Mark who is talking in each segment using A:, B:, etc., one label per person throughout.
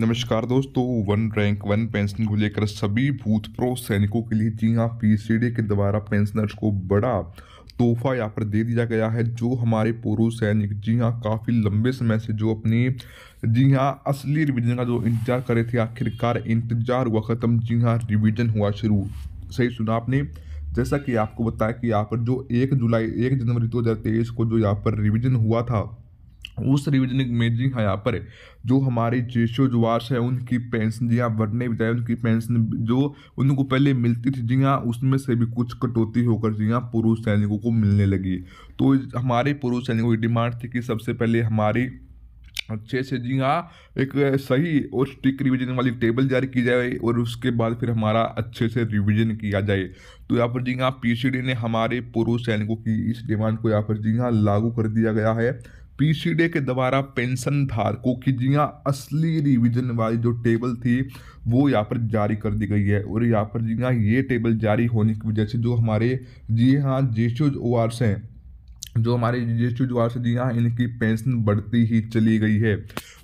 A: नमस्कार दोस्तों one rank one pension को लेकर सभी भूतपूर्व सैनिकों के लिए जी हाँ पीसीडी के द्वारा पेंशनर्स को बड़ा तोहफा यहाँ पर दे दिया गया है जो हमारे पूर्व सैनिक जी हाँ काफ़ी लंबे समय से जो अपनी जी हाँ असली रिवीजन का जो इंतजार कर रहे थे आखिरकार इंतजार हुआ ख़त्म जी हाँ रिविजन हुआ शुरू सही सुना आपने जैसा कि आपको बताया कि यहाँ पर जो एक जुलाई एक जनवरी दो को जो यहाँ पर रिविजन हुआ था उस रिविजनिक मेजिंग यहाँ पर जो हमारे जेशो जुआस है उनकी पेंशन जी हाँ बढ़ने बजाय उनकी पेंशन जो उनको पहले मिलती थी जी हाँ उसमें से भी कुछ कटौती होकर जी हाँ पुरुष सैनिकों को मिलने लगी तो हमारे पुरुष सैनिकों की डिमांड थी कि सबसे पहले हमारी अच्छे से जी हाँ एक सही और स्टिक रिवीजन वाली टेबल जारी की जाए और उसके बाद फिर हमारा अच्छे से रिवीजन किया जाए तो यहाँ पर जी हाँ पी ने हमारे पूर्व सैनिकों की इस डिमांड को यहाँ पर जी हाँ लागू कर दिया गया है पीसीडे के द्वारा पेंशन धारकों की जी हाँ असली रिविजन वाली जो टेबल थी वो यहाँ पर जारी कर दी गई है और यहाँ पर जी हाँ ये टेबल जारी होने की वजह से जो हमारे जी हाँ जे ओ आर से हैं जो हमारे जी एस टी से जी हाँ इनकी पेंशन बढ़ती ही चली गई है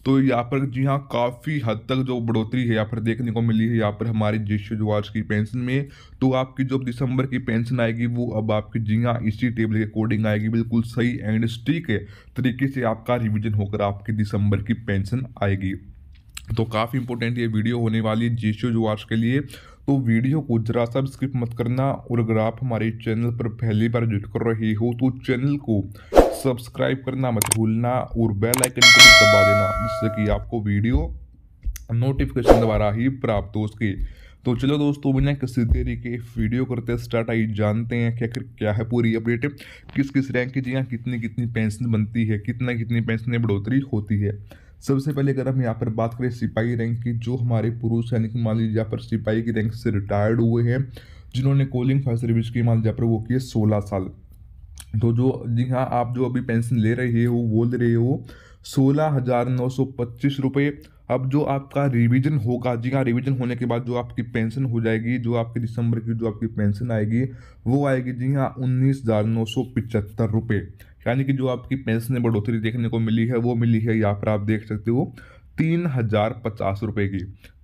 A: तो यहाँ पर जी हाँ काफ़ी हद तक जो बढ़ोतरी है यहाँ पर देखने को मिली है यहाँ पर हमारे ज्येष्ठ जुआर्स की पेंशन में तो आपकी जो दिसंबर की पेंशन आएगी वो अब आपकी जी हाँ इसी टेबल के अकॉर्डिंग आएगी बिल्कुल सही एंड है तरीके से आपका रिविजन होकर आपकी दिसंबर की पेंशन आएगी तो काफ़ी इंपॉर्टेंट ये वीडियो होने वाली है जेशो जुआर्स के लिए तो वीडियो को जरा सा स्किप मत करना और अगर आप हमारे चैनल पर पहली बार जुट कर रहे हो तो चैनल को सब्सक्राइब करना मत भूलना और बेल आइकन को भी दबा देना जिससे कि आपको वीडियो नोटिफिकेशन द्वारा ही प्राप्त हो सके तो चलो दोस्तों बिना किसी देरी के वीडियो करते स्टार्ट आई जानते हैं कि आखिर क्या है पूरी अपडेट किस किस रैंक की जी कितनी कितनी पेंशन बनती है कितना कितनी पेंशन में बढ़ोतरी होती है सबसे पहले अगर हम यहाँ पर बात करें सिपाही रैंक की जो हमारे पुरुष यानी कि मान लीजिए यहाँ पर सिपाही की रैंक से रिटायर्ड हुए हैं जिन्होंने कोलिंग फायर सर्विस की मान लीजिए पर वो किए सोलह साल तो जो जी हाँ आप जो अभी पेंशन ले रहे हो वो ले रहे हो सोलह हज़ार नौ सौ पच्चीस रुपये अब जो आपका रिवीजन होगा जी हाँ रिवीजन होने के बाद जो आपकी पेंशन हो जाएगी जो आपकी दिसंबर की जो आपकी पेंशन आएगी वो आएगी जी हाँ उन्नीस हज़ार नौ सौ पिचहत्तर रुपये यानी कि जो आपकी पेंशन में बढ़ोतरी देखने को मिली है वो मिली है यहाँ पर आप देख सकते हो तीन हज़ार पचास रुपये की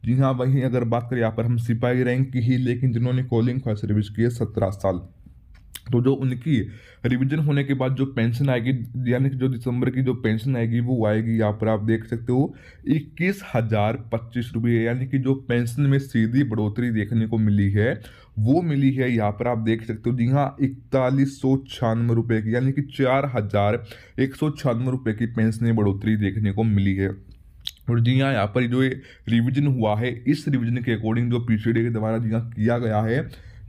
A: जी हाँ वहीं अगर बात करें यहाँ पर हम सिपाही रैंक की ही लेकिन जिन्होंने कॉलिंग सर्विस की है सत्रह साल तो जो उनकी रिवीजन होने के बाद जो पेंशन आएगी यानी कि जो दिसंबर की जो पेंशन आएगी वो आएगी यहाँ पर आप देख सकते हो इक्कीस हज़ार पच्चीस रुपये यानी कि जो पेंशन में सीधी बढ़ोतरी देखने को मिली है वो मिली है यहाँ पर आप देख सकते हो जी हाँ इकतालीस सौ छियानवे रुपये की यानी कि चार हज़ार एक सौ छियानवे रुपये की पेंशन में बढ़ोतरी देखने को मिली है और जी हाँ यहाँ पर जो रिविजन हुआ है इस रिविजन के अकॉर्डिंग जो पीसीडी के द्वारा जी हाँ किया गया है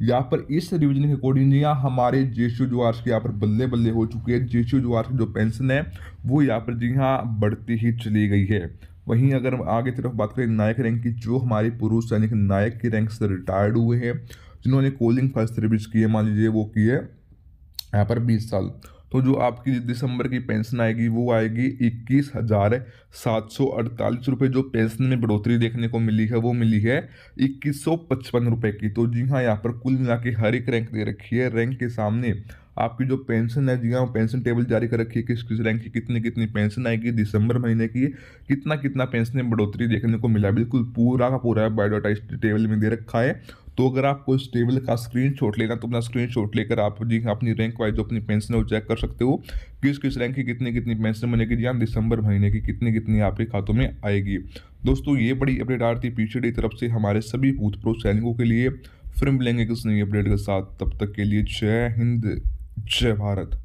A: यहाँ पर इस रिविजन के अकॉर्डिंग यहाँ हमारे जेशु जुआर के यहाँ पर बल्ले बल्ले हो चुके हैं जेशु जुआर की जो पेंशन है वो यहाँ पर जी हाँ बढ़ती ही चली गई है वहीं अगर आगे तरफ बात करें नायक रैंक की जो हमारे पुरुष सैनिक नायक की रैंक से रिटायर्ड हुए हैं जिन्होंने कोलिंग फर्स्ट सर्विस की है मान लीजिए वो की है यहाँ पर बीस साल तो जो आपकी दिसंबर की पेंशन आएगी वो आएगी इक्कीस हज़ार सात सौ अड़तालीस रुपये जो पेंशन में बढ़ोतरी देखने को मिली है वो मिली है इक्कीस सौ पचपन रुपये की तो जी हाँ यहाँ पर कुल मिला के हर एक रैंक दे रखी है रैंक के सामने आपकी जो पेंशन है जी हाँ पेंशन टेबल जारी कर रखी है किस किस रैंक की कितनी कितनी पेंशन आएगी दिसंबर महीने की कितना कितना पेंशन में बढ़ोतरी देखने को मिला बिल्कुल पूरा का पूरा बायोडाटा टेबल में दे रखा है तो अगर आपको इस टेबल का स्क्रीन शॉट लेना तो अपना स्क्रीन शॉट लेकर आप जी हाँ, अपनी रैंक वाइज अपनी पेंशन वो चेक कर सकते हो किस किस रैंक की कितनी कितनी पेंशन बनेगी या दिसंबर महीने की कितनी कितनी आपके खातों में आएगी दोस्तों ये बड़ी अपडेट आ रही थी पीछे की तरफ से हमारे सभी भूत प्रो सैनिकों के लिए फिर मिलेंगे किस नई अपडेट के साथ तब तक के लिए जय हिंद जय भारत